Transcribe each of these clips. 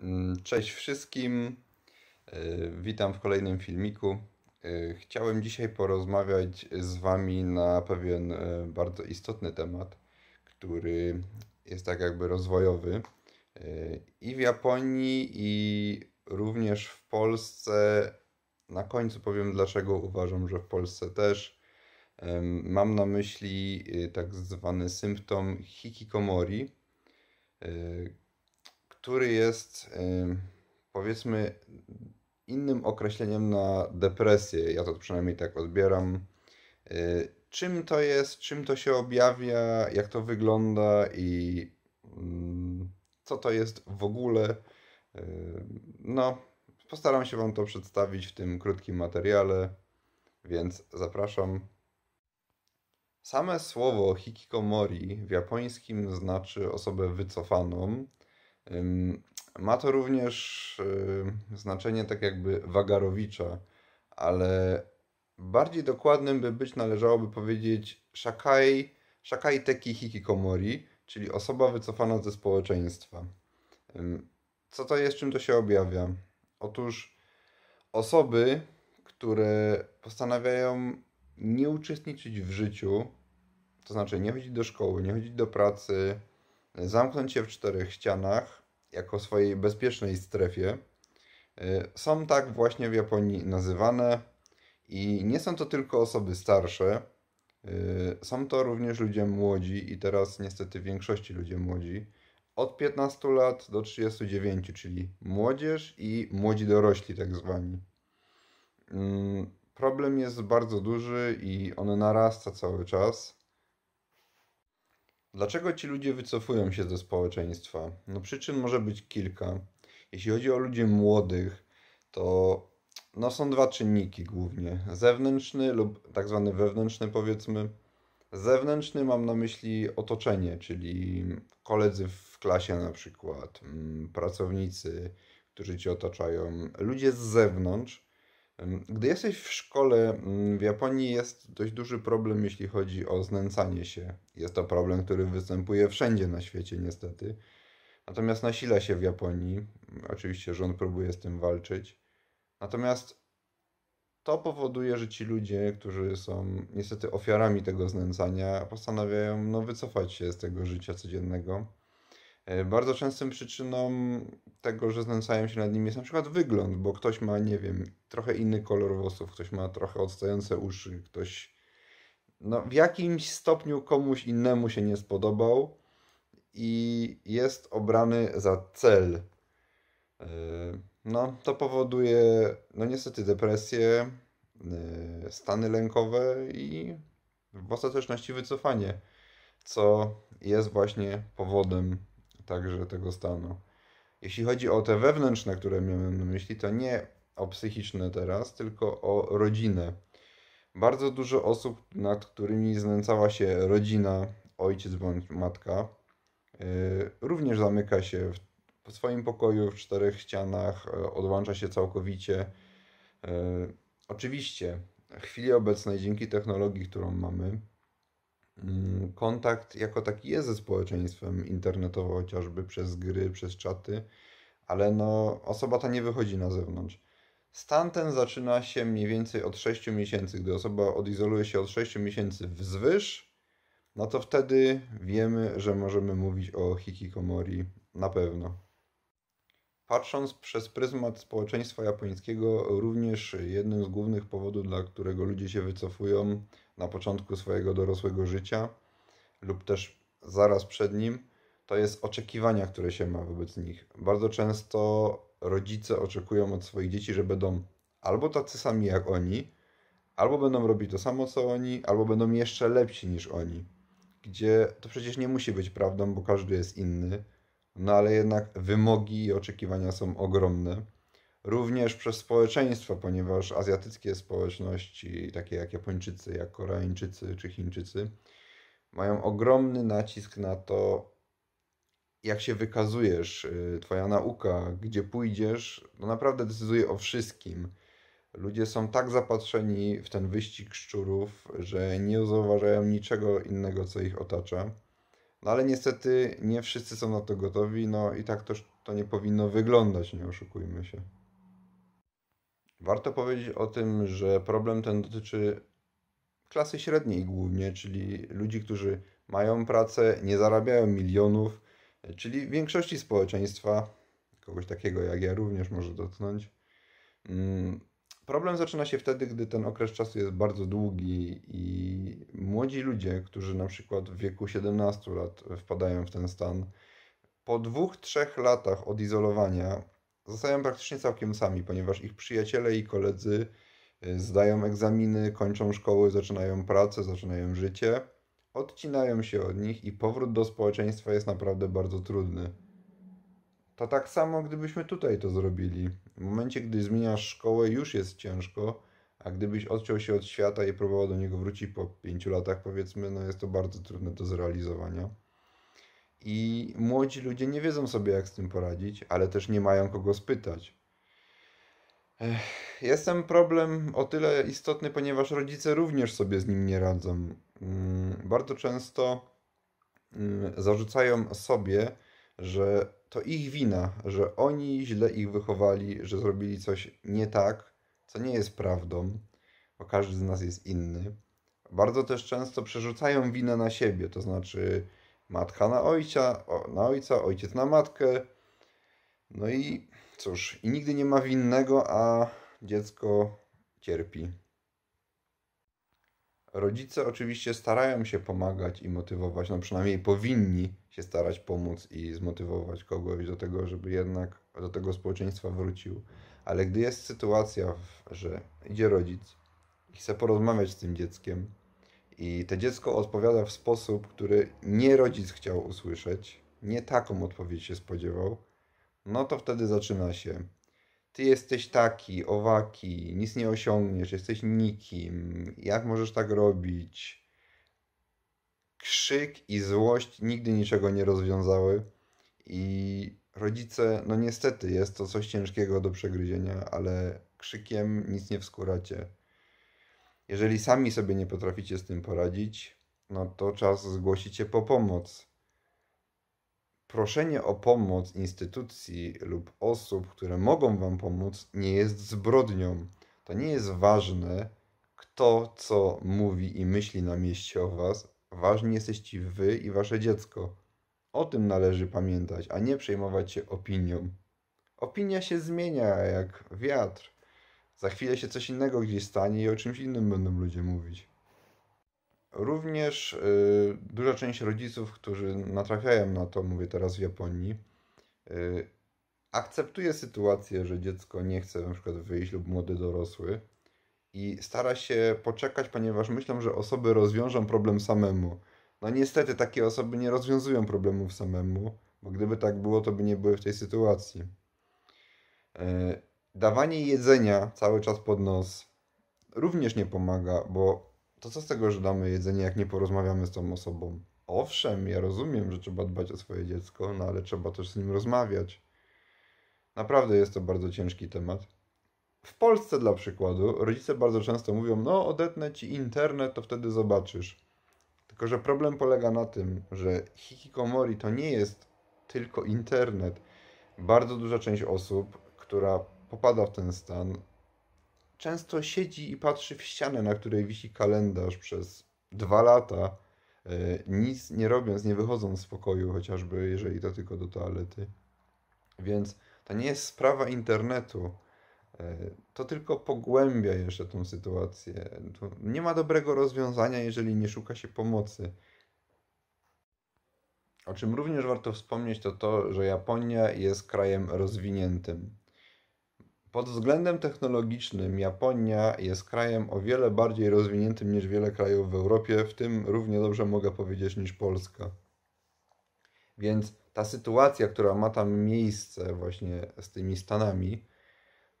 Mm, cześć wszystkim. E, witam w kolejnym filmiku. E, chciałem dzisiaj porozmawiać z Wami na pewien e, bardzo istotny temat, który jest tak jakby rozwojowy. I w Japonii, i również w Polsce. Na końcu powiem, dlaczego uważam, że w Polsce też. Mam na myśli tak zwany symptom hikikomori, który jest powiedzmy innym określeniem na depresję. Ja to przynajmniej tak odbieram. E, czym to jest, czym to się objawia, jak to wygląda i mm, co to jest w ogóle. E, no, postaram się Wam to przedstawić w tym krótkim materiale, więc zapraszam. Same słowo hikikomori w japońskim znaczy osobę wycofaną, ma to również y, znaczenie tak jakby Wagarowicza, ale bardziej dokładnym by być należałoby powiedzieć Shakai, shakai teki hikikomori, czyli osoba wycofana ze społeczeństwa. Co to jest, czym to się objawia? Otóż osoby, które postanawiają nie uczestniczyć w życiu, to znaczy nie chodzić do szkoły, nie chodzić do pracy, zamknąć się w czterech ścianach jako swojej bezpiecznej strefie y, są tak właśnie w Japonii nazywane i nie są to tylko osoby starsze, y, są to również ludzie młodzi i teraz niestety w większości ludzie młodzi od 15 lat do 39, czyli młodzież i młodzi dorośli tak zwani. Mm, problem jest bardzo duży i on narasta cały czas. Dlaczego ci ludzie wycofują się ze społeczeństwa? No przyczyn może być kilka. Jeśli chodzi o ludzi młodych, to no są dwa czynniki głównie. Zewnętrzny lub tak zwany wewnętrzny powiedzmy. Zewnętrzny mam na myśli otoczenie, czyli koledzy w klasie na przykład, mm, pracownicy, którzy ci otaczają, ludzie z zewnątrz, gdy jesteś w szkole, mm, w Japonii jest dość duży problem, jeśli chodzi o znęcanie się. Jest to problem, który występuje wszędzie na świecie, niestety. Natomiast nasila się w Japonii. Oczywiście rząd próbuje z tym walczyć. Natomiast to powoduje, że ci ludzie, którzy są niestety ofiarami tego znęcania, postanawiają no, wycofać się z tego życia codziennego E, bardzo częstym przyczyną tego, że znęcają się nad nimi jest na przykład wygląd, bo ktoś ma, nie wiem, trochę inny kolor włosów, ktoś ma trochę odstające uszy, ktoś no, w jakimś stopniu komuś innemu się nie spodobał i jest obrany za cel. E, no, to powoduje, no niestety, depresję, e, stany lękowe i w ostateczności wycofanie, co jest właśnie powodem także tego stanu. Jeśli chodzi o te wewnętrzne, które miałem na myśli, to nie o psychiczne teraz, tylko o rodzinę. Bardzo dużo osób, nad którymi znęcała się rodzina, ojciec bądź matka, y, również zamyka się w swoim pokoju, w czterech ścianach, y, odłącza się całkowicie. Y, oczywiście, w chwili obecnej, dzięki technologii, którą mamy, Mm, kontakt jako taki jest ze społeczeństwem internetowo, chociażby przez gry, przez czaty, ale no, osoba ta nie wychodzi na zewnątrz. Stan ten zaczyna się mniej więcej od 6 miesięcy. Gdy osoba odizoluje się od 6 miesięcy wzwyż, no to wtedy wiemy, że możemy mówić o hikikomori na pewno. Patrząc przez pryzmat społeczeństwa japońskiego, również jednym z głównych powodów, dla którego ludzie się wycofują na początku swojego dorosłego życia lub też zaraz przed nim, to jest oczekiwania, które się ma wobec nich. Bardzo często rodzice oczekują od swoich dzieci, że będą albo tacy sami jak oni, albo będą robić to samo co oni, albo będą jeszcze lepsi niż oni. Gdzie to przecież nie musi być prawdą, bo każdy jest inny no ale jednak wymogi i oczekiwania są ogromne. Również przez społeczeństwo, ponieważ azjatyckie społeczności, takie jak Japończycy, jak Koreańczycy czy Chińczycy, mają ogromny nacisk na to, jak się wykazujesz, y, Twoja nauka, gdzie pójdziesz, no naprawdę decyduje o wszystkim. Ludzie są tak zapatrzeni w ten wyścig szczurów, że nie zauważają niczego innego, co ich otacza. No ale niestety nie wszyscy są na to gotowi, no i tak też to nie powinno wyglądać, nie oszukujmy się. Warto powiedzieć o tym, że problem ten dotyczy klasy średniej głównie, czyli ludzi, którzy mają pracę, nie zarabiają milionów, czyli większości społeczeństwa, kogoś takiego jak ja również może dotknąć. Mm, Problem zaczyna się wtedy, gdy ten okres czasu jest bardzo długi i młodzi ludzie, którzy na przykład w wieku 17 lat wpadają w ten stan, po dwóch, trzech latach odizolowania zostają praktycznie całkiem sami, ponieważ ich przyjaciele i koledzy y, zdają egzaminy, kończą szkoły, zaczynają pracę, zaczynają życie, odcinają się od nich i powrót do społeczeństwa jest naprawdę bardzo trudny. To tak samo, gdybyśmy tutaj to zrobili. W momencie, gdy zmieniasz szkołę, już jest ciężko, a gdybyś odciął się od świata i próbował do niego wrócić po pięciu latach, powiedzmy, no jest to bardzo trudne do zrealizowania. I młodzi ludzie nie wiedzą sobie, jak z tym poradzić, ale też nie mają kogo spytać. Jest ten problem o tyle istotny, ponieważ rodzice również sobie z nim nie radzą. Mm, bardzo często mm, zarzucają sobie, że to ich wina, że oni źle ich wychowali, że zrobili coś nie tak, co nie jest prawdą, bo każdy z nas jest inny. Bardzo też często przerzucają winę na siebie, to znaczy matka na ojca, na ojca, ojciec na matkę. No i cóż, i nigdy nie ma winnego, a dziecko cierpi. Rodzice oczywiście starają się pomagać i motywować, no przynajmniej powinni się starać pomóc i zmotywować kogoś do tego, żeby jednak do tego społeczeństwa wrócił. Ale gdy jest sytuacja, że idzie rodzic i chce porozmawiać z tym dzieckiem, i to dziecko odpowiada w sposób, który nie rodzic chciał usłyszeć, nie taką odpowiedź się spodziewał, no to wtedy zaczyna się ty jesteś taki, owaki, nic nie osiągniesz, jesteś nikim, jak możesz tak robić? Krzyk i złość nigdy niczego nie rozwiązały i rodzice, no niestety jest to coś ciężkiego do przegryzienia, ale krzykiem nic nie wskuracie. Jeżeli sami sobie nie potraficie z tym poradzić, no to czas zgłosić się po pomoc. Proszenie o pomoc instytucji lub osób, które mogą Wam pomóc, nie jest zbrodnią. To nie jest ważne, kto co mówi i myśli na mieście o Was. Ważni jesteście Wy i Wasze dziecko. O tym należy pamiętać, a nie przejmować się opinią. Opinia się zmienia jak wiatr. Za chwilę się coś innego gdzieś stanie i o czymś innym będą ludzie mówić. Również y, duża część rodziców, którzy natrafiają na to, mówię teraz w Japonii, y, akceptuje sytuację, że dziecko nie chce na przykład wyjść lub młody dorosły i stara się poczekać, ponieważ myślą, że osoby rozwiążą problem samemu. No niestety takie osoby nie rozwiązują problemów samemu, bo gdyby tak było, to by nie były w tej sytuacji. Y, dawanie jedzenia cały czas pod nos również nie pomaga, bo to co z tego, że damy jedzenie, jak nie porozmawiamy z tą osobą? Owszem, ja rozumiem, że trzeba dbać o swoje dziecko, no ale trzeba też z nim rozmawiać. Naprawdę jest to bardzo ciężki temat. W Polsce dla przykładu rodzice bardzo często mówią: No, odetnę ci internet, to wtedy zobaczysz. Tylko, że problem polega na tym, że hikikomori to nie jest tylko internet. Bardzo duża część osób, która popada w ten stan, często siedzi i patrzy w ścianę, na której wisi kalendarz przez dwa lata, e, nic nie robiąc, nie wychodząc z pokoju, chociażby jeżeli to tylko do toalety. Więc to nie jest sprawa internetu. E, to tylko pogłębia jeszcze tą sytuację. Tu nie ma dobrego rozwiązania, jeżeli nie szuka się pomocy. O czym również warto wspomnieć, to to, że Japonia jest krajem rozwiniętym. Pod względem technologicznym Japonia jest krajem o wiele bardziej rozwiniętym niż wiele krajów w Europie, w tym równie dobrze mogę powiedzieć niż Polska. Więc ta sytuacja, która ma tam miejsce właśnie z tymi Stanami,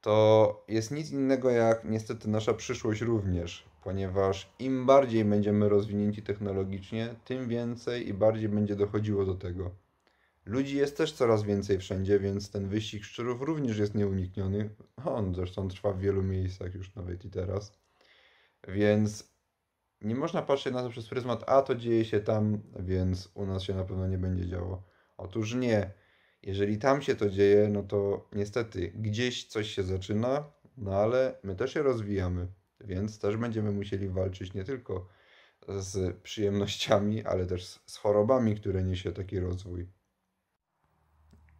to jest nic innego jak niestety nasza przyszłość również, ponieważ im bardziej będziemy rozwinięci technologicznie, tym więcej i bardziej będzie dochodziło do tego. Ludzi jest też coraz więcej wszędzie, więc ten wyścig szczurów również jest nieunikniony. On zresztą trwa w wielu miejscach już nawet i teraz. Więc nie można patrzeć na to przez pryzmat, a to dzieje się tam, więc u nas się na pewno nie będzie działo. Otóż nie. Jeżeli tam się to dzieje, no to niestety gdzieś coś się zaczyna, no ale my też się rozwijamy, więc też będziemy musieli walczyć nie tylko z przyjemnościami, ale też z chorobami, które niesie taki rozwój.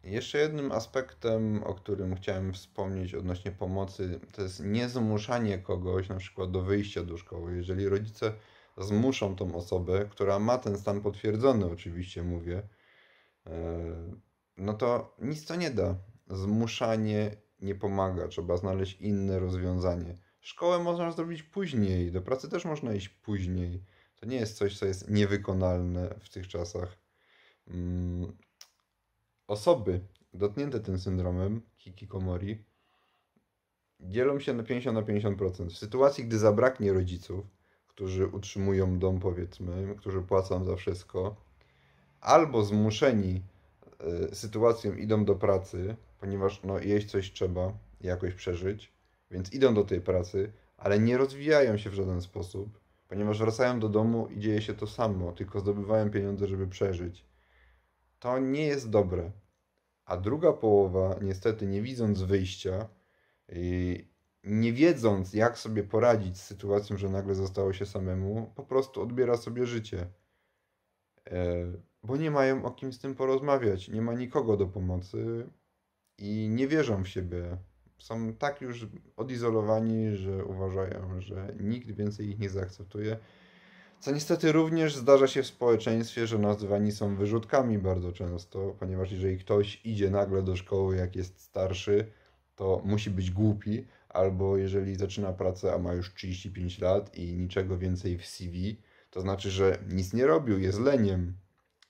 Jeszcze jednym aspektem, o którym chciałem wspomnieć odnośnie pomocy, to jest niezmuszanie kogoś na przykład do wyjścia do szkoły. Jeżeli rodzice zmuszą tą osobę, która ma ten stan potwierdzony, oczywiście mówię, e, no to nic to nie da. Zmuszanie nie pomaga, trzeba znaleźć inne rozwiązanie. Szkołę można zrobić później, do pracy też można iść później. To nie jest coś, co jest niewykonalne w tych czasach. Mm, Osoby dotknięte tym syndromem hikikomori dzielą się na 50 na 50%. W sytuacji, gdy zabraknie rodziców, którzy utrzymują dom, powiedzmy, którzy płacą za wszystko, albo zmuszeni y, sytuacją idą do pracy, ponieważ no, jeść coś trzeba, jakoś przeżyć, więc idą do tej pracy, ale nie rozwijają się w żaden sposób, ponieważ wracają do domu i dzieje się to samo, tylko zdobywają pieniądze, żeby przeżyć. To nie jest dobre. A druga połowa, niestety, nie widząc wyjścia, nie wiedząc, jak sobie poradzić z sytuacją, że nagle zostało się samemu, po prostu odbiera sobie życie. E, bo nie mają o kim z tym porozmawiać, nie ma nikogo do pomocy i nie wierzą w siebie. Są tak już odizolowani, że uważają, że nikt więcej ich nie zaakceptuje co niestety również zdarza się w społeczeństwie, że nazywani są wyrzutkami bardzo często, ponieważ jeżeli ktoś idzie nagle do szkoły, jak jest starszy, to musi być głupi, albo jeżeli zaczyna pracę, a ma już 35 lat i niczego więcej w CV, to znaczy, że nic nie robił, jest leniem,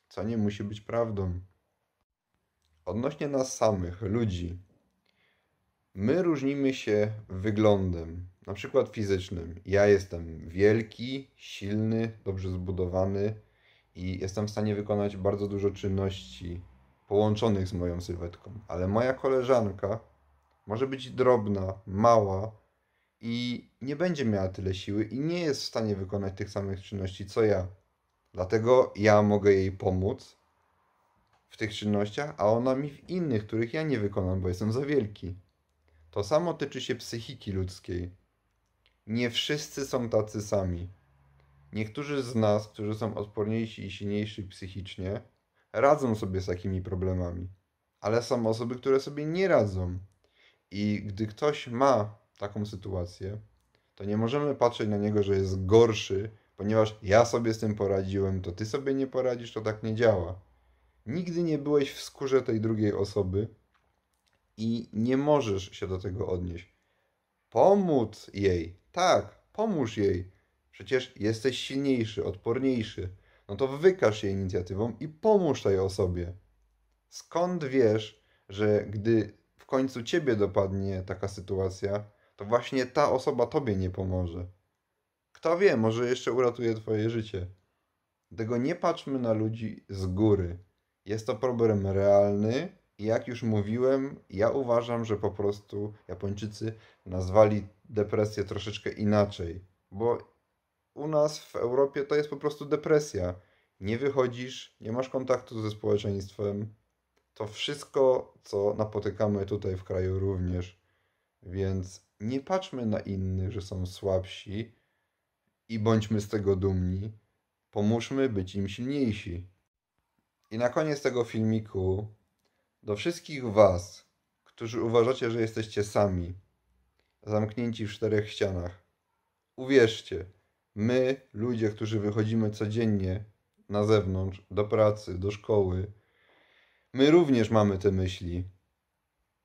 co nie musi być prawdą. Odnośnie nas samych, ludzi, my różnimy się wyglądem na przykład fizycznym. Ja jestem wielki, silny, dobrze zbudowany i jestem w stanie wykonać bardzo dużo czynności połączonych z moją sylwetką, ale moja koleżanka może być drobna, mała i nie będzie miała tyle siły i nie jest w stanie wykonać tych samych czynności co ja. Dlatego ja mogę jej pomóc w tych czynnościach, a ona mi w innych, których ja nie wykonam, bo jestem za wielki. To samo tyczy się psychiki ludzkiej. Nie wszyscy są tacy sami. Niektórzy z nas, którzy są odporniejsi i silniejsi psychicznie, radzą sobie z takimi problemami, ale są osoby, które sobie nie radzą. I gdy ktoś ma taką sytuację, to nie możemy patrzeć na niego, że jest gorszy, ponieważ ja sobie z tym poradziłem, to ty sobie nie poradzisz, to tak nie działa. Nigdy nie byłeś w skórze tej drugiej osoby i nie możesz się do tego odnieść. Pomóc jej. Tak, pomóż jej. Przecież jesteś silniejszy, odporniejszy. No to wykaż się inicjatywą i pomóż tej osobie. Skąd wiesz, że gdy w końcu ciebie dopadnie taka sytuacja, to właśnie ta osoba tobie nie pomoże? Kto wie, może jeszcze uratuje twoje życie. Dlatego nie patrzmy na ludzi z góry. Jest to problem realny, i jak już mówiłem, ja uważam, że po prostu Japończycy nazwali depresję troszeczkę inaczej, bo u nas w Europie to jest po prostu depresja. Nie wychodzisz, nie masz kontaktu ze społeczeństwem. To wszystko, co napotykamy tutaj w kraju również. Więc nie patrzmy na innych, że są słabsi i bądźmy z tego dumni. Pomóżmy być im silniejsi. I na koniec tego filmiku do wszystkich Was, którzy uważacie, że jesteście sami, zamknięci w czterech ścianach, uwierzcie, my, ludzie, którzy wychodzimy codziennie na zewnątrz, do pracy, do szkoły, my również mamy te myśli.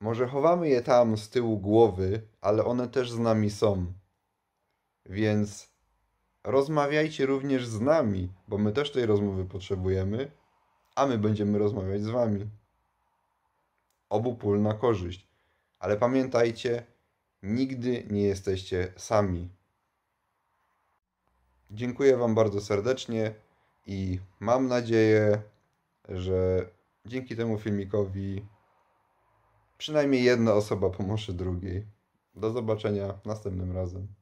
Może chowamy je tam z tyłu głowy, ale one też z nami są. Więc rozmawiajcie również z nami, bo my też tej rozmowy potrzebujemy, a my będziemy rozmawiać z wami obu pól na korzyść. Ale pamiętajcie, nigdy nie jesteście sami. Dziękuję Wam bardzo serdecznie i mam nadzieję, że dzięki temu filmikowi przynajmniej jedna osoba pomoże drugiej. Do zobaczenia następnym razem.